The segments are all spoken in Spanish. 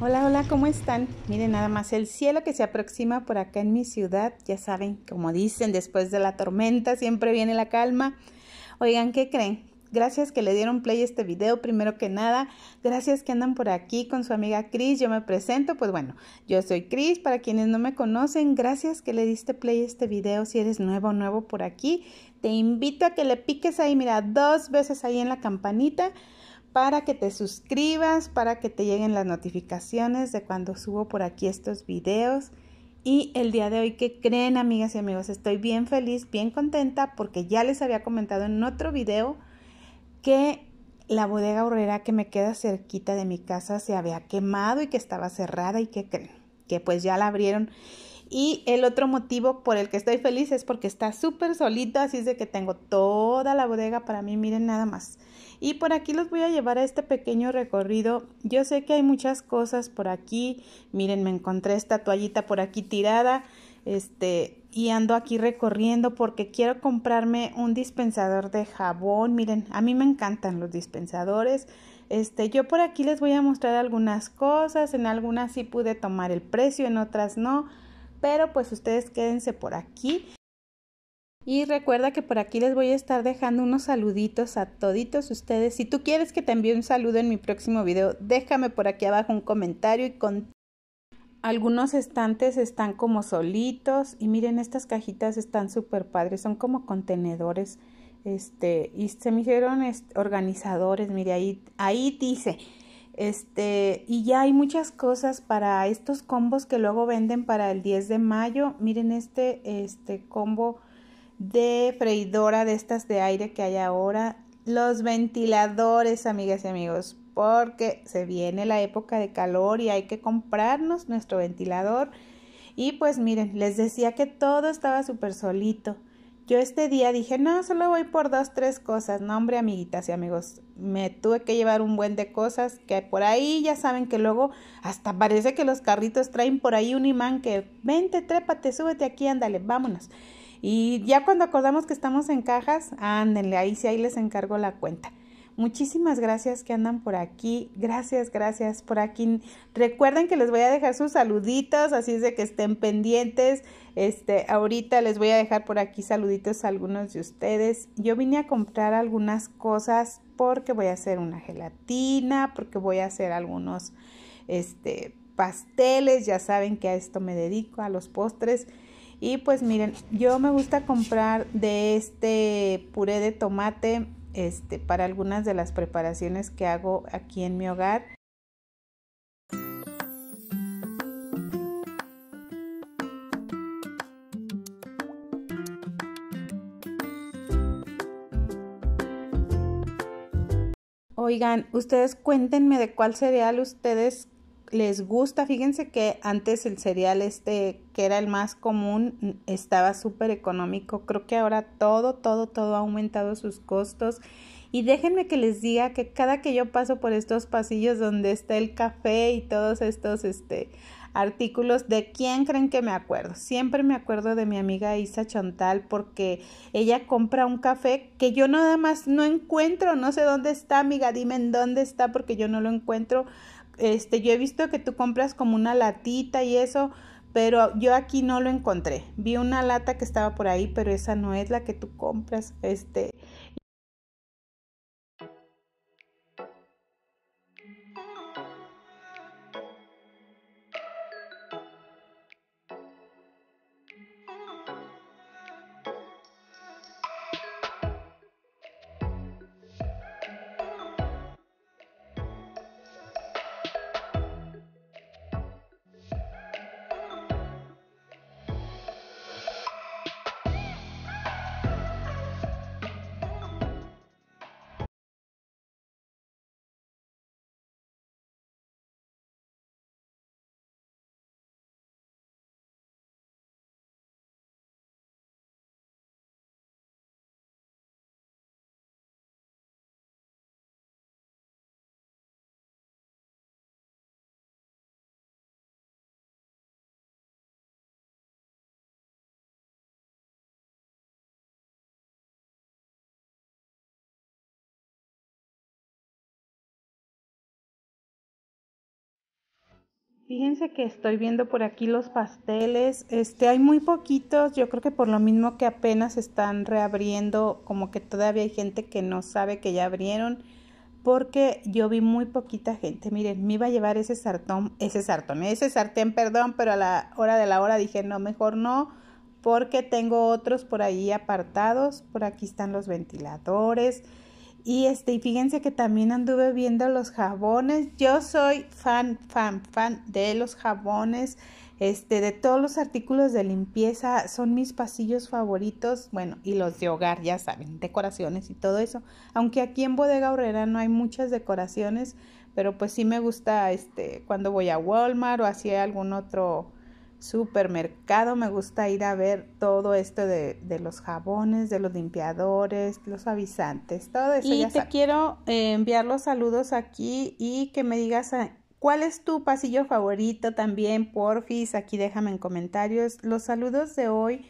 Hola, hola, ¿cómo están? Miren nada más el cielo que se aproxima por acá en mi ciudad. Ya saben, como dicen, después de la tormenta siempre viene la calma. Oigan, ¿qué creen? Gracias que le dieron play a este video, primero que nada. Gracias que andan por aquí con su amiga Cris. Yo me presento, pues bueno, yo soy Cris. Para quienes no me conocen, gracias que le diste play a este video. Si eres nuevo nuevo por aquí, te invito a que le piques ahí, mira, dos veces ahí en la campanita para que te suscribas, para que te lleguen las notificaciones de cuando subo por aquí estos videos. Y el día de hoy, ¿qué creen amigas y amigos? Estoy bien feliz, bien contenta porque ya les había comentado en otro video que la bodega horrera que me queda cerquita de mi casa se había quemado y que estaba cerrada y que creen que pues ya la abrieron. Y el otro motivo por el que estoy feliz es porque está súper solita, así es de que tengo toda la bodega para mí, miren nada más. Y por aquí los voy a llevar a este pequeño recorrido. Yo sé que hay muchas cosas por aquí. Miren, me encontré esta toallita por aquí tirada. Este, y ando aquí recorriendo porque quiero comprarme un dispensador de jabón. Miren, a mí me encantan los dispensadores. Este, yo por aquí les voy a mostrar algunas cosas. En algunas sí pude tomar el precio, en otras no. Pero pues ustedes quédense por aquí. Y recuerda que por aquí les voy a estar dejando unos saluditos a toditos ustedes. Si tú quieres que te envíe un saludo en mi próximo video, déjame por aquí abajo un comentario y con... Algunos estantes están como solitos y miren estas cajitas están súper padres, son como contenedores este y se me hicieron este, organizadores, mire ahí ahí dice este, y ya hay muchas cosas para estos combos que luego venden para el 10 de mayo. Miren este, este combo de freidora de estas de aire que hay ahora, los ventiladores, amigas y amigos, porque se viene la época de calor y hay que comprarnos nuestro ventilador. Y pues miren, les decía que todo estaba súper solito. Yo este día dije, no, solo voy por dos, tres cosas. No, hombre, amiguitas y amigos, me tuve que llevar un buen de cosas que por ahí ya saben que luego hasta parece que los carritos traen por ahí un imán que, vente, trépate, súbete aquí, ándale, vámonos. Y ya cuando acordamos que estamos en cajas, ándenle, ahí sí, ahí les encargo la cuenta. Muchísimas gracias que andan por aquí. Gracias, gracias por aquí. Recuerden que les voy a dejar sus saluditos, así es de que estén pendientes. Este, ahorita les voy a dejar por aquí saluditos a algunos de ustedes. Yo vine a comprar algunas cosas porque voy a hacer una gelatina, porque voy a hacer algunos este pasteles, ya saben que a esto me dedico, a los postres. Y pues miren, yo me gusta comprar de este puré de tomate este, para algunas de las preparaciones que hago aquí en mi hogar. Oigan, ustedes cuéntenme de cuál cereal ustedes les gusta. Fíjense que antes el cereal este, que era el más común, estaba súper económico. Creo que ahora todo, todo, todo ha aumentado sus costos. Y déjenme que les diga que cada que yo paso por estos pasillos donde está el café y todos estos este, artículos, ¿de quién creen que me acuerdo? Siempre me acuerdo de mi amiga Isa Chantal porque ella compra un café que yo nada más no encuentro, no sé dónde está, amiga, dime en dónde está porque yo no lo encuentro. Este, yo he visto que tú compras como una latita y eso, pero yo aquí no lo encontré. Vi una lata que estaba por ahí, pero esa no es la que tú compras. Este, Fíjense que estoy viendo por aquí los pasteles. Este, hay muy poquitos. Yo creo que por lo mismo que apenas están reabriendo, como que todavía hay gente que no sabe que ya abrieron. Porque yo vi muy poquita gente. Miren, me iba a llevar ese sartón, ese sartón, ese sartén, perdón, pero a la hora de la hora dije, no, mejor no, porque tengo otros por ahí apartados. Por aquí están los ventiladores. Y este, y fíjense que también anduve viendo los jabones. Yo soy fan, fan, fan de los jabones. Este, de todos los artículos de limpieza, son mis pasillos favoritos, bueno, y los de hogar, ya saben, decoraciones y todo eso. Aunque aquí en Bodega Horrera no hay muchas decoraciones, pero pues sí me gusta este cuando voy a Walmart o hacia algún otro supermercado me gusta ir a ver todo esto de, los jabones, de los limpiadores, los avisantes, todo eso. Y te quiero eh, enviar los saludos aquí y que me digas ah, cuál es tu pasillo favorito también, porfis, aquí déjame en comentarios. Los saludos de hoy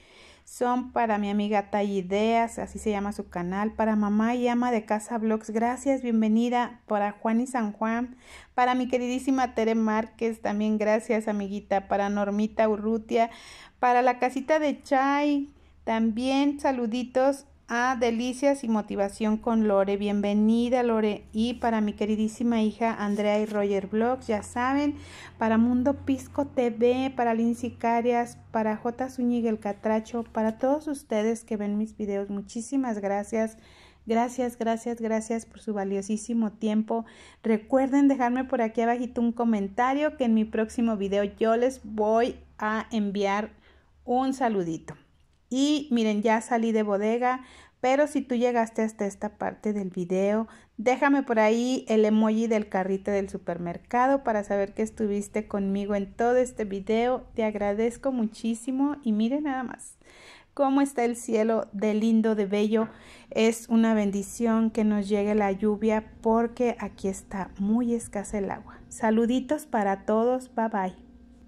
son para mi amiga Tai Ideas, así se llama su canal, para mamá y ama de casa blogs, gracias, bienvenida, para Juan y San Juan, para mi queridísima Tere Márquez, también gracias, amiguita, para Normita Urrutia, para la casita de Chay, también saluditos a Delicias y Motivación con Lore. Bienvenida Lore y para mi queridísima hija Andrea y Roger Blogs, ya saben, para Mundo Pisco TV, para Lindsay para J. Zúñiga el Catracho, para todos ustedes que ven mis videos, muchísimas gracias. Gracias, gracias, gracias por su valiosísimo tiempo. Recuerden dejarme por aquí abajito un comentario que en mi próximo video yo les voy a enviar un saludito. Y miren, ya salí de bodega, pero si tú llegaste hasta esta parte del video, déjame por ahí el emoji del carrito del supermercado para saber que estuviste conmigo en todo este video. Te agradezco muchísimo y miren nada más cómo está el cielo de lindo, de bello. Es una bendición que nos llegue la lluvia porque aquí está muy escasa el agua. Saluditos para todos. Bye bye.